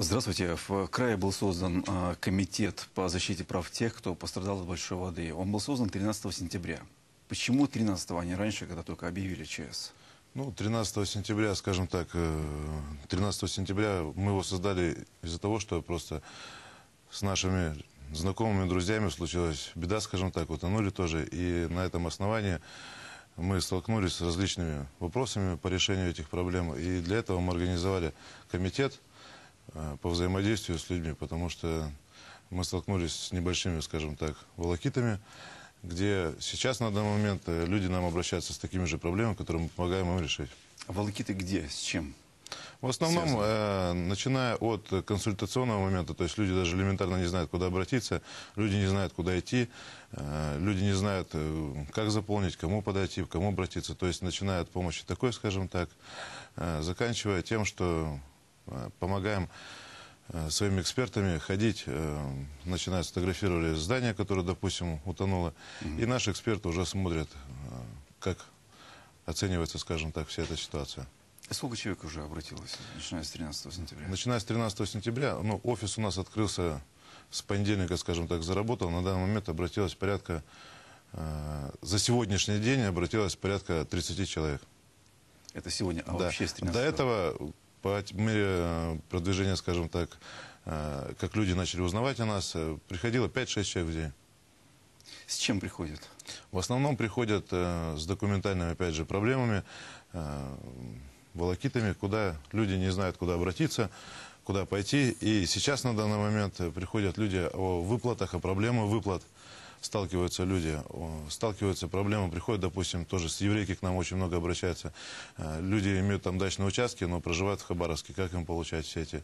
Здравствуйте. В крае был создан а, комитет по защите прав тех, кто пострадал от большой воды. Он был создан 13 сентября. Почему 13, а не раньше, когда только объявили ЧС? Ну, 13 сентября, скажем так, 13 э, сентября мы его создали из-за того, что просто с нашими знакомыми, друзьями случилась беда, скажем так, утонули тоже. И на этом основании мы столкнулись с различными вопросами по решению этих проблем. И для этого мы организовали комитет – Э, по взаимодействию с людьми, потому что мы столкнулись с небольшими, скажем так, волокитами, где сейчас на данный момент э, люди нам обращаются с такими же проблемами, которые мы помогаем им решить. А волокиты где, с чем? В основном, э, начиная от консультационного момента, то есть люди даже элементарно не знают, куда обратиться, люди не знают, куда идти, э, люди не знают, э, как заполнить, кому подойти, к кому обратиться. То есть начиная от помощи такой, скажем так, э, заканчивая тем, что Э, помогаем э, своими экспертами ходить, э, начиная сфотографировали здание, которое, допустим, утонуло, и наши эксперты уже смотрят, как оценивается, скажем так, вся эта ситуация. А сколько человек уже обратилось, начиная с 13 сентября? Начиная с 13 сентября, ну, офис у нас открылся с понедельника, скажем так, заработал. На данный момент обратилось порядка, э, за сегодняшний день обратилось порядка 30 человек. Это сегодня, а да. вообще с 13 До этого по мере э, продвижения, скажем так, э, как люди начали узнавать о нас, э, приходило 5-6 человек в день. С чем приходят? В основном приходят с документальными, опять же, проблемами, волокитами, куда люди не знают, куда обратиться, куда пойти. И сейчас, на данный момент, приходят люди о выплатах, о проблемах выплат сталкиваются люди, сталкиваются проблемы, приходят, допустим, тоже с еврейки к нам очень много обращаются. Э, люди имеют там дачные участки, но проживают в Хабаровске. Как им получать все эти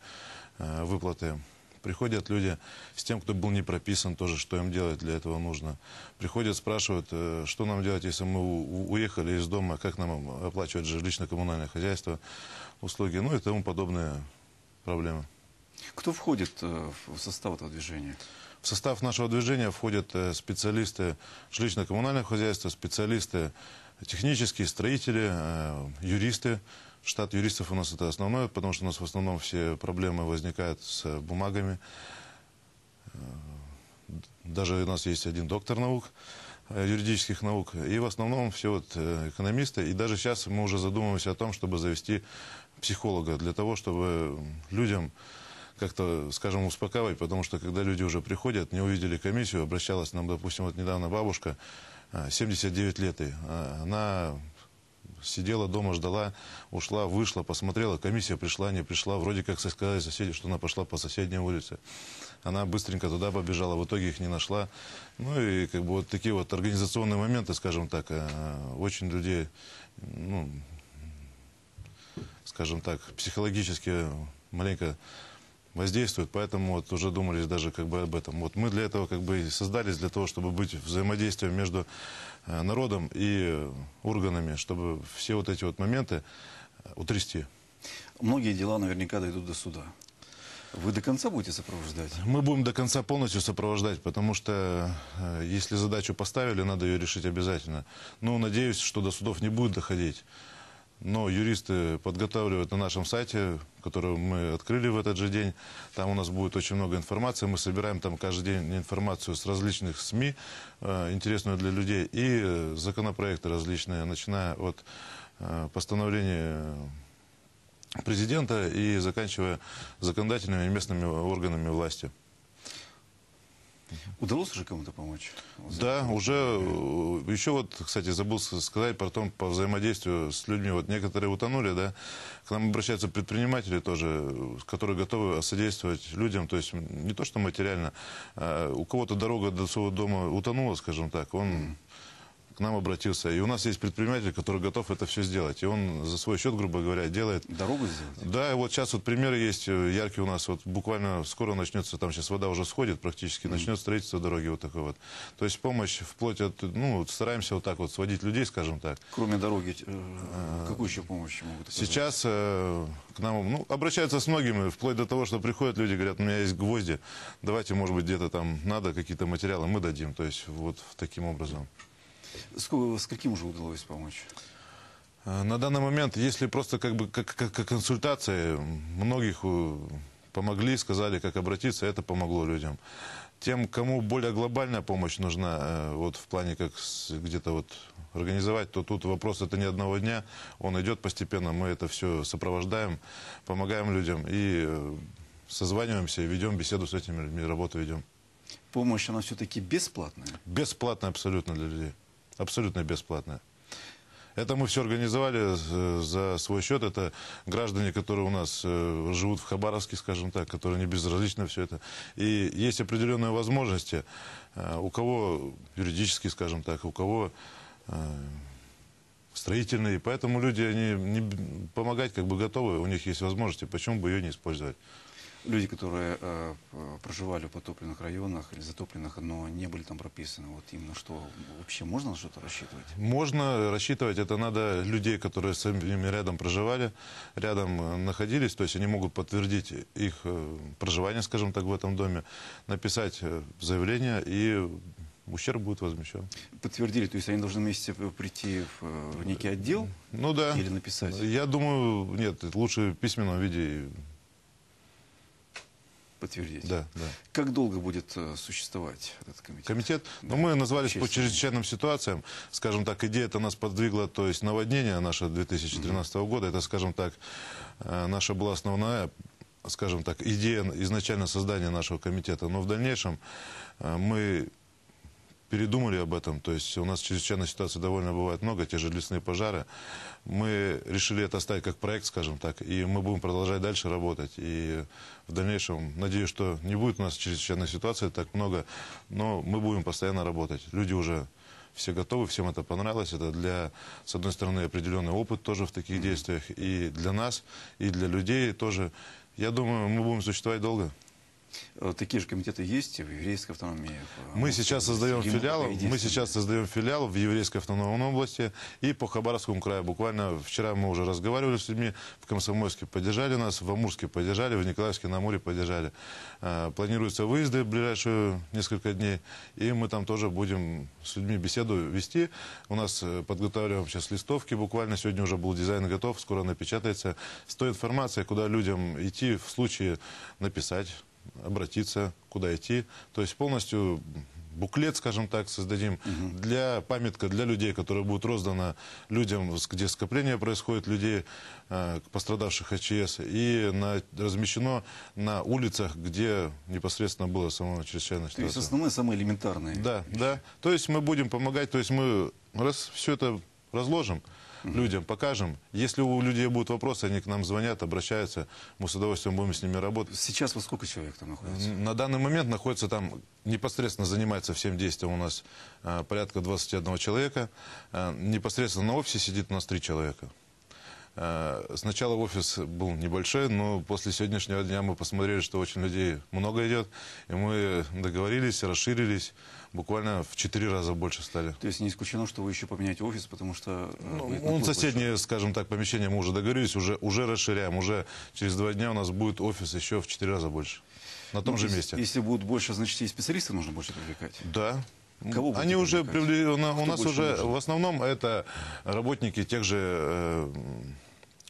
э, выплаты? Приходят люди с тем, кто был не прописан, тоже, что им делать для этого нужно. Приходят, спрашивают, э, что нам делать, если мы уехали из дома, как нам оплачивать жилищно-коммунальное хозяйство, услуги, ну и тому подобные проблемы. Кто входит э, в состав этого движения? В состав нашего движения входят э, специалисты жилищно-коммунального хозяйства, специалисты технические, строители, э, юристы. Штат юристов у нас это основное, потому что у нас в основном все проблемы возникают с бумагами. Даже у нас есть один доктор наук, юридических наук. И в основном все вот экономисты. И даже сейчас мы уже задумываемся о том, чтобы завести психолога, для того, чтобы людям как-то, скажем, успокаивать, потому что когда люди уже приходят, не увидели комиссию, обращалась нам, допустим, вот недавно бабушка, 79 а, лет, и а, она сидела дома, ждала, ушла, вышла, посмотрела, комиссия пришла, не пришла, вроде как сказали соседи, что она пошла по соседней улице. Она быстренько туда побежала, в итоге их не нашла. Ну и как бы вот такие вот организационные моменты, скажем так, а, очень людей, ну, скажем так, психологически маленько воздействуют, поэтому вот уже думались даже как бы об этом. Вот мы для этого как бы и создались, для того, чтобы быть взаимодействием между э, народом и органами, чтобы все вот эти вот моменты э, утрясти. Многие дела наверняка дойдут до суда. Вы до конца будете сопровождать? Мы будем до конца полностью сопровождать, потому что э, если задачу поставили, надо ее решить обязательно. Но ну, надеюсь, что до судов не будет доходить но юристы подготавливают на нашем сайте, который мы открыли в этот же день. Там у нас будет очень много информации. Мы собираем там каждый день информацию с различных СМИ, э, интересную для людей, и э, законопроекты различные, начиная от э, постановления президента и заканчивая законодательными и местными органами власти. Удалось же кому-то помочь? Да, уже э, еще вот, кстати, забыл сказать про том, по взаимодействию с людьми. Вот некоторые утонули, да, к нам обращаются предприниматели тоже, которые готовы содействовать людям. То есть не то, что материально, а у кого-то дорога до своего дома утонула, скажем так, он... Mm -hmm к нам обратился. И у нас есть предприниматель, который готов это все сделать. И он за свой счет, грубо говоря, делает... Дорогу сделать? Да, и вот сейчас вот примеры есть э, яркие у нас. Вот буквально скоро начнется, там сейчас вода уже сходит практически, mm. начнет строительство дороги вот такой вот. То есть помощь вплоть от... Ну, стараемся вот так вот сводить людей, скажем так. Кроме дороги, э, э, какую еще помощь могут оказать? Сейчас к нам ну, обращаются с многими, вплоть до того, что приходят люди, говорят, у меня есть гвозди, давайте, может быть, где-то там надо какие-то материалы, мы дадим. То есть вот таким образом. Сколько, с каким уже удалось помочь? Э, на данный момент, если просто как бы как, как, как консультация, многих э, помогли, сказали, как обратиться, это помогло людям. Тем, кому более глобальная помощь нужна, э, вот в плане как где-то вот организовать, то тут вопрос это не одного дня, он идет постепенно, мы это все сопровождаем, помогаем людям и созваниваемся, ведем беседу с этими людьми, работу ведем. Помощь, она все-таки бесплатная? Бесплатная абсолютно для людей. Абсолютно бесплатно. Это мы все организовали э, за свой счет. Это граждане, которые у нас э, живут в Хабаровске, скажем так, которые не безразличны все это. И есть определенные возможности. Э, у кого юридические, скажем так, у кого строительные. Поэтому люди, они не, помогать как бы готовы, у них есть возможности. Почему бы ее не использовать? люди, которые э, проживали в потопленных районах или затопленных, но не были там прописаны, вот именно что, вообще можно на что-то рассчитывать? Можно рассчитывать, это надо людей, которые с ними рядом проживали, рядом э, находились, то есть они могут подтвердить их э, проживание, скажем так, в этом доме, написать э, заявление и ущерб будет возмещен. Подтвердили, то есть они должны вместе прийти в, в некий отдел ну, да. или написать? Я думаю, нет, лучше в письменном виде подтвердить. Да, да. Как долго будет э, существовать этот комитет? Комитет, ну, да. ну мы назвались по чрезвычайным ситуациям, скажем так, идея это нас подвигла, то есть наводнение наше 2013 mm года, это, скажем так, э, наша была основная скажем так, идея изначально создания нашего комитета, но в дальнейшем э, мы передумали об этом. То есть у нас чрезвычайная ситуация довольно бывает много, те же лесные пожары. Мы решили это оставить как проект, скажем так, и мы будем продолжать дальше работать. И в дальнейшем, надеюсь, что не будет у нас чрезвычайной ситуации так много, но мы будем постоянно работать. Люди уже все готовы, всем это понравилось. Это для, с одной стороны, определенный опыт тоже в таких действиях, и для нас, и для людей тоже. Я думаю, мы будем существовать долго. Э, такие же комитеты есть в еврейской автономии. Мы сейчас создаем филиал, мы сейчас создаем филиал в еврейской автономной области и по Хабаровскому краю. Буквально вчера мы уже разговаривали с людьми, в Комсомольске поддержали нас, в Амурске поддержали, в Николаевске на Амуре поддержали. Э, планируются выезды в ближайшие несколько дней, и мы там тоже будем с людьми беседу вести. У нас э, подготавливаем сейчас листовки, буквально сегодня уже был дизайн готов, скоро напечатается. С той информацией, куда людям идти в случае написать обратиться, куда идти. То есть полностью буклет, скажем так, создадим угу. для памятка для людей, которая будет роздана людям, где скопление происходит людей, э, пострадавших от ЧС, и на, размещено на улицах, где непосредственно было самого чрезвычайная То есть основные самые элементарные. Да, вещи. да. То есть мы будем помогать, то есть мы раз все это разложим, людям покажем. Если у людей будут вопросы, они к нам звонят, обращаются, мы с удовольствием будем с ними работать. Сейчас во сколько человек там находится? На данный момент находится там, непосредственно занимается всем действием у нас э, порядка 21 человека. Э, непосредственно на офисе сидит у нас 3 человека. Э, сначала офис был небольшой, но после сегодняшнего дня мы посмотрели, что очень людей много идет. И мы договорились, расширились, буквально в четыре раза больше стали. То есть не исключено, что вы еще поменяете офис, потому что... Э, ну, он ну, соседнее, больше. скажем так, помещение мы уже договорились, уже, уже расширяем. Уже через два дня у нас будет офис еще в четыре раза больше. На том ну, же месте. Если будут больше, значит, и специалисты нужно больше привлекать. Да, Кого Они уже привлекли, у нас уже нужен? в основном это работники тех же э,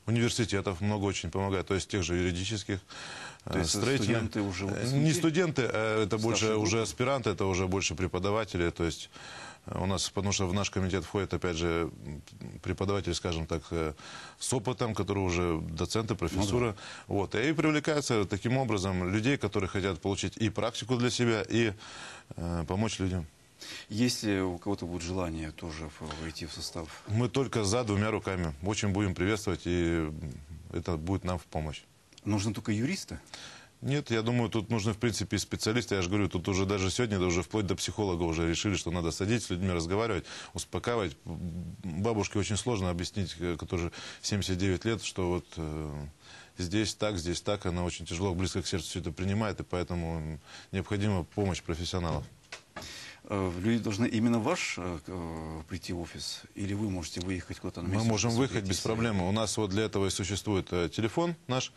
университетов много очень помогает, то есть тех же юридических. Э, то есть студенты уже... Э, не студенты, а это больше группы. уже аспиранты, это уже больше преподаватели, то есть у нас, потому что в наш комитет входит, опять же, преподаватель, скажем так, с опытом, который уже доценты, профессура. Ну, да. вот. И привлекается таким образом людей, которые хотят получить и практику для себя, и э, помочь людям. Если у кого-то будет желание тоже войти в состав? Мы только за двумя руками. Очень будем приветствовать, и это будет нам в помощь. Нужно только юриста? Нет, я думаю, тут нужны, в принципе, и специалисты. Я же говорю, тут уже даже сегодня, уже вплоть до психолога уже решили, что надо садить с людьми, разговаривать, успокаивать. Бабушке очень сложно объяснить, э, которая 79 лет, что вот э, здесь так, здесь так. Она очень тяжело, близко к сердцу все это принимает, и поэтому необходима помощь профессионалов. Э, люди должны именно ваш э, э, прийти в офис, или вы можете выехать куда-то на Мы можем выехать без проблем. У нас вот для этого и существует телефон наш,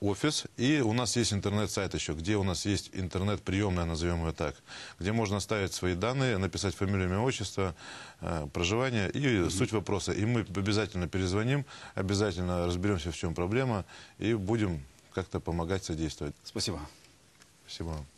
офис, и у нас есть интернет-сайт еще, где у нас есть интернет-приемная, назовем ее так, где можно оставить свои данные, написать фамилию, имя, отчество, проживание и mm -hmm. суть вопроса. И мы обязательно перезвоним, обязательно разберемся, в чем проблема, и будем как-то помогать, содействовать. Спасибо. Спасибо вам.